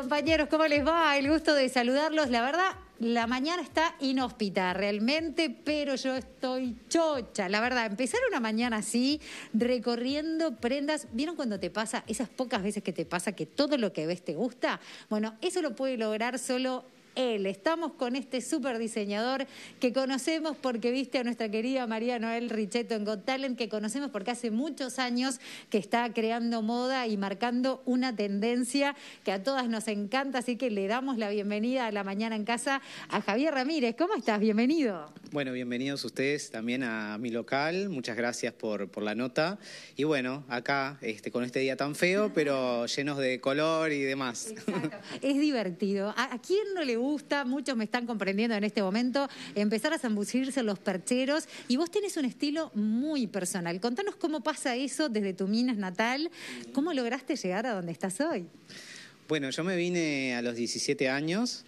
Compañeros, ¿cómo les va? El gusto de saludarlos. La verdad, la mañana está inhóspita realmente, pero yo estoy chocha. La verdad, empezar una mañana así, recorriendo prendas. ¿Vieron cuando te pasa, esas pocas veces que te pasa que todo lo que ves te gusta? Bueno, eso lo puede lograr solo él. Estamos con este súper diseñador que conocemos porque viste a nuestra querida María Noel Richeto en Got Talent, que conocemos porque hace muchos años que está creando moda y marcando una tendencia que a todas nos encanta, así que le damos la bienvenida a la mañana en casa a Javier Ramírez. ¿Cómo estás? Bienvenido. Bueno, bienvenidos ustedes también a mi local. Muchas gracias por, la nota. Y bueno, acá este, con este día tan feo, pero llenos de color y demás. Es divertido. ¿A quién no le gusta? muchos me están comprendiendo en este momento, empezar a zambullirse los percheros y vos tenés un estilo muy personal. Contanos cómo pasa eso desde tu Minas natal, cómo lograste llegar a donde estás hoy. Bueno, yo me vine a los 17 años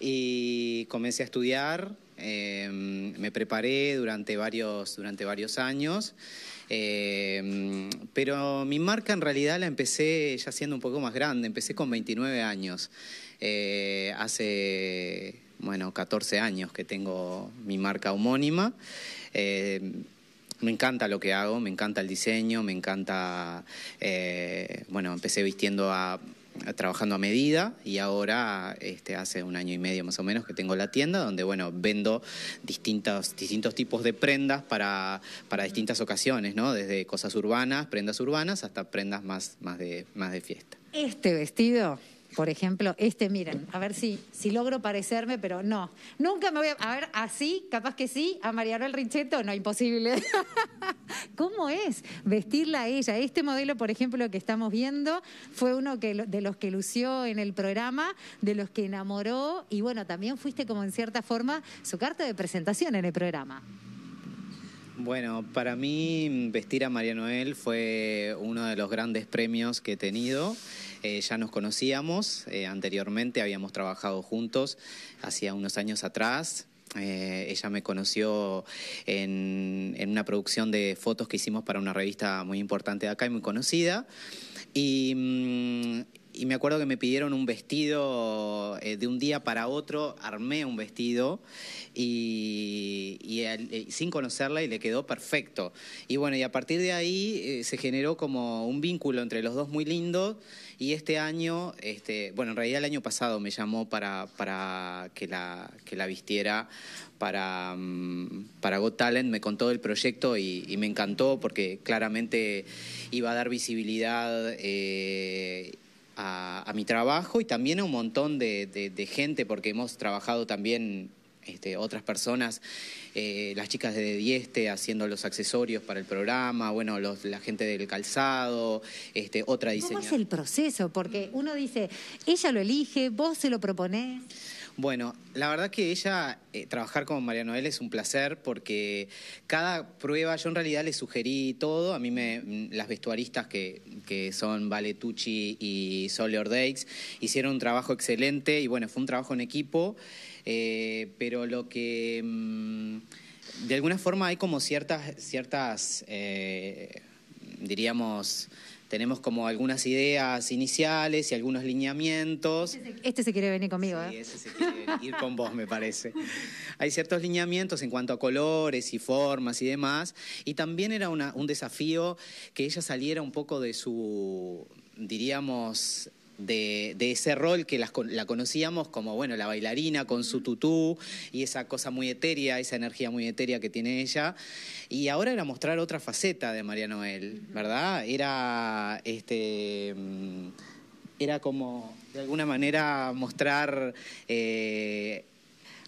y comencé a estudiar, em, me preparé durante varios, durante varios años Em, pero mi marca en realidad la empecé ya siendo un poco más grande, empecé con 29 años. Eh, hace, bueno, 14 años que tengo mi marca homónima. Em, me encanta lo que hago, me encanta el diseño, me encanta, eh, bueno, empecé vistiendo a trabajando a medida y ahora este, hace un año y medio más o menos que tengo la tienda donde bueno vendo distintos, distintos tipos de prendas para, para distintas ocasiones, ¿no? Desde cosas urbanas, prendas urbanas, hasta prendas más, más, de, más de fiesta. Este vestido por ejemplo, este, miren, a ver si, si logro parecerme, pero no. Nunca me voy a. A ver, así, capaz que sí, a Mariano el Rinchetto, no, imposible. ¿Cómo es vestirla a ella? Este modelo, por ejemplo, que estamos viendo, fue uno de los que lució en el programa, de los que enamoró y bueno, también fuiste como en cierta forma su carta de presentación en el programa. Bueno, para mí vestir a María Noel fue uno de los grandes premios que he tenido. Eh, ya nos conocíamos eh, anteriormente, habíamos trabajado juntos hacía unos años atrás, eh, ella me conoció en, una producción de fotos que hicimos para una revista muy importante de acá y muy conocida. Y mm, me acuerdo que me pidieron un vestido eh, de un día para otro, armé un vestido y, eh, sin conocerla y le quedó perfecto. Y bueno, y a partir de ahí eh, se generó como un vínculo entre los dos muy lindo y este año, este, bueno, en realidad el año pasado me llamó para, para que, la, la vistiera para, mm, para Got Talent, me contó el proyecto y, me encantó porque claramente iba a dar visibilidad a, mi trabajo y también a un montón de, gente, porque hemos trabajado también este, otras personas, eh, las chicas de Dieste haciendo los accesorios para el programa, bueno, la gente del calzado, este, otra diseñadora. ¿Cómo es el proceso? Porque uno dice, ella lo elige, vos se lo proponés. Bueno, la verdad que ella, eh, trabajar con María Noel es un placer porque cada prueba, yo en realidad le sugerí todo, a mí me, mm, las vestuaristas que, son Vale Tucci y Sole Ordeix hicieron un trabajo excelente y bueno, fue un trabajo en equipo, eh, pero lo que... Mm, de alguna forma hay como ciertas, ciertas eh, diríamos, tenemos como algunas ideas iniciales y algunos lineamientos. Este se este quiere venir conmigo. Sí, ¿eh? ese se quiere ir con vos, me parece. Hay ciertos lineamientos en cuanto a colores y formas y demás. Y también era un desafío que ella saliera un poco de su, diríamos, de, ese rol que la conocíamos como, bueno, la bailarina con su tutú y esa cosa muy etérea, esa energía muy etérea que tiene ella. Y ahora era mostrar otra faceta de María Noel, ¿verdad? Era, este, mm, era como, de alguna manera, mostrar... Eh,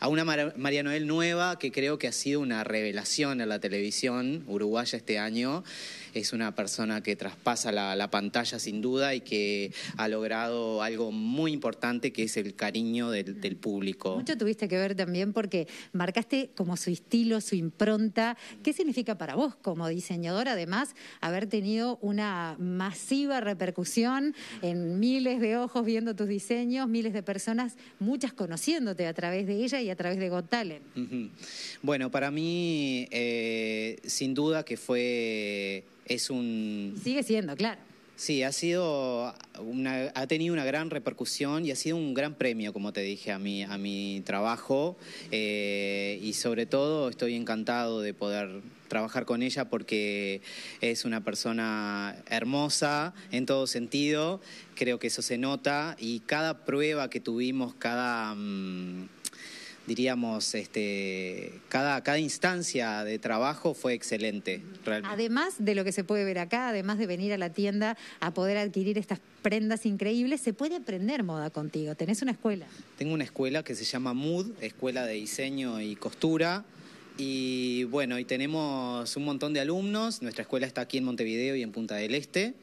a una María Noel nueva que creo que ha sido una revelación en la televisión uruguaya este año. Es una persona que traspasa la, pantalla sin duda y que ha logrado algo muy importante que es el cariño del, público. Mucho tuviste que ver también porque marcaste como su estilo, su impronta. ¿Qué significa para vos como diseñadora además haber tenido una masiva repercusión en miles de ojos viendo tus diseños, miles de personas, muchas conociéndote a través de ella a través de Got Talent. Bueno, para mí, eh, sin duda que fue, es un... sigue siendo, claro. Sí, ha sido ha tenido una gran repercusión y ha sido un gran premio, como te dije, a mi, a mi trabajo. Eh, y sobre todo estoy encantado de poder trabajar con ella porque es una persona hermosa en todo sentido. Creo que eso se nota y cada prueba que tuvimos, cada... Mm, diríamos, este, cada, cada instancia de trabajo fue excelente. Además de lo que se puede ver acá, además de venir a la tienda a poder adquirir estas prendas increíbles, se puede aprender moda contigo. ¿Tenés una escuela? Tengo una escuela que se llama Mood, Escuela de Diseño y Costura. Y bueno, y tenemos un montón de alumnos. Nuestra escuela está aquí en Montevideo y en Punta del Este.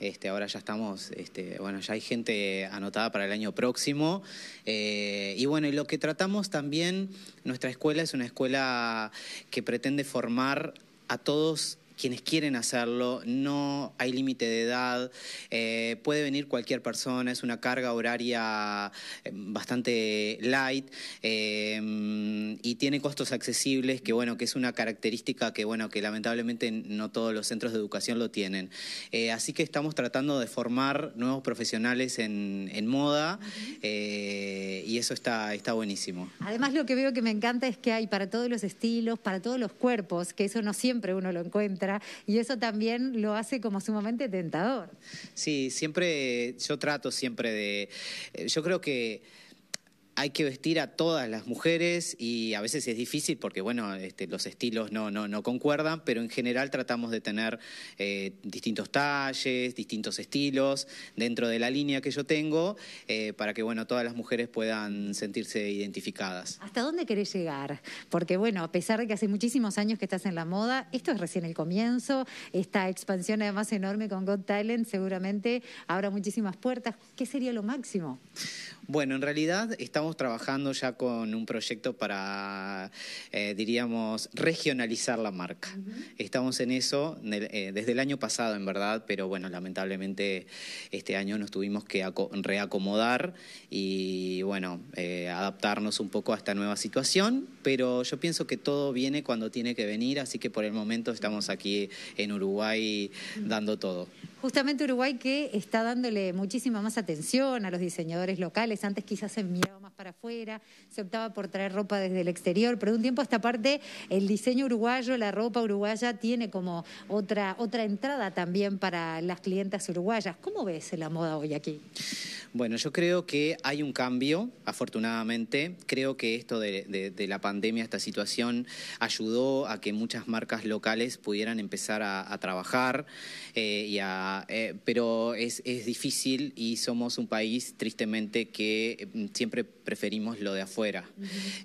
Este, ahora ya estamos, este, bueno, ya hay gente anotada para el año próximo. Eh, y bueno, y lo que tratamos también, nuestra escuela es una escuela que pretende formar a todos quienes quieren hacerlo, no hay límite de edad, eh, puede venir cualquier persona, es una carga horaria eh, bastante light eh, y tiene costos accesibles, que bueno, que es una característica que bueno, que lamentablemente no todos los centros de educación lo tienen. así que estamos tratando de formar nuevos profesionales en, en moda y eso está, está buenísimo. Además lo que veo que me encanta es que hay para todos los estilos, para todos los cuerpos, que eso no siempre uno lo encuentra y eso también lo hace como sumamente tentador. Sí, siempre, yo trato siempre de, eh, yo creo que hay que vestir a todas las mujeres y a veces es difícil porque, bueno, este, los estilos no, no, no concuerdan, pero en general tratamos de tener eh, distintos talles, distintos estilos dentro de la línea que yo tengo eh, para que, bueno, todas las mujeres puedan sentirse identificadas. ¿Hasta dónde querés llegar? Porque, bueno, a pesar de que hace muchísimos años que estás en la moda, esto es recién el comienzo, esta expansión además enorme con God Talent seguramente abra muchísimas puertas. ¿Qué sería lo máximo? Bueno, en realidad estamos estamos trabajando ya con un proyecto para, eh, diríamos, regionalizar la marca. Estamos en eso eh, desde el año pasado, en verdad, pero bueno, lamentablemente este año nos tuvimos que reacomodar y bueno, eh, adaptarnos un poco a esta nueva situación, pero yo pienso que todo viene cuando tiene que venir, así que por el momento estamos aquí en Uruguay dando todo justamente Uruguay que está dándole muchísima más atención a los diseñadores locales. Antes quizás se miraba más para afuera, se optaba por traer ropa desde el exterior, pero de un tiempo a esta parte el diseño uruguayo, la ropa uruguaya tiene como otra, otra entrada también para las clientas uruguayas. ¿Cómo ves la moda hoy aquí? Bueno, yo creo que hay un cambio, afortunadamente. Creo que esto de, la pandemia, esta situación, ayudó a que muchas marcas locales pudieran empezar a, trabajar eh, y a eh, pero es, es, difícil y somos un país, tristemente, que mm, siempre preferimos lo de afuera.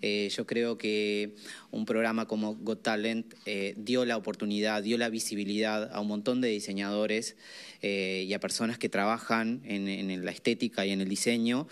Eh, yo creo que un programa como Got Talent eh, dio la oportunidad, dio la visibilidad a un montón de diseñadores y a personas que trabajan en, la estética y en el diseño,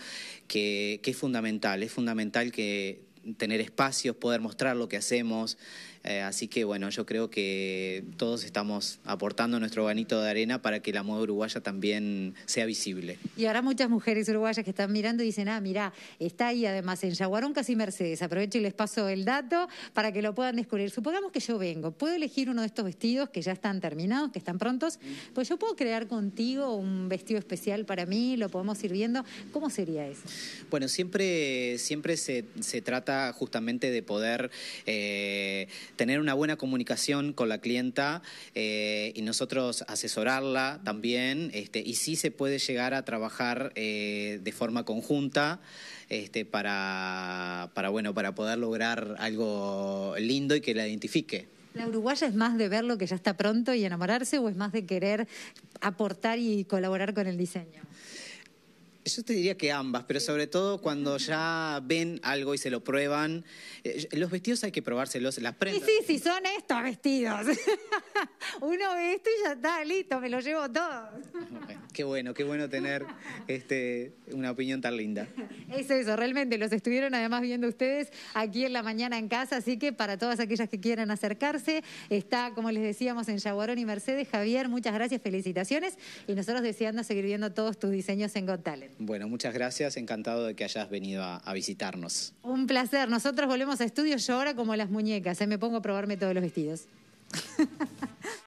que, que es fundamental, es fundamental que tener espacios, poder mostrar lo que hacemos, eh, así que bueno, yo creo que todos estamos aportando nuestro granito de arena para que la moda uruguaya también sea visible. Y ahora muchas mujeres uruguayas que están mirando y dicen, ah, mira está ahí además en Yaguarón casi Mercedes. Aprovecho y les paso el dato para que lo puedan descubrir. Supongamos que yo vengo, puedo elegir uno de estos vestidos que ya están terminados, que están prontos, mm. pues yo puedo crear contigo un vestido especial para mí, lo podemos ir viendo. ¿Cómo sería eso? Bueno, siempre, siempre se, trata justamente de poder... Eh, tener una buena comunicación con la clienta eh, y nosotros asesorarla también, este, y sí se puede llegar a trabajar eh, de forma conjunta este, para, bueno, para poder lograr algo lindo y que la identifique. ¿La uruguaya es más de ver lo que ya está pronto y enamorarse o es más de querer aportar y colaborar con el diseño? Yo te diría que ambas, pero sobre todo cuando ya ven algo y se lo prueban. Eh, los vestidos hay que probárselos, las prendas. Sí, sí, sí, son estos vestidos. Uno ve esto y ya está, listo, me lo llevo todo. qué bueno, qué bueno tener este, una opinión tan linda. Es eso, realmente los estuvieron además viendo ustedes aquí en la mañana en casa, así que para todas aquellas que quieran acercarse, está, como les decíamos, en Yaguarón y Mercedes. Javier, muchas gracias, felicitaciones y nosotros deseando seguir viendo todos tus diseños en Gotales. Bueno, muchas gracias, encantado de que hayas venido a, visitarnos. Un placer, nosotros volvemos a estudios, yo ahora como las muñecas, eh, me pongo a probarme todos los vestidos.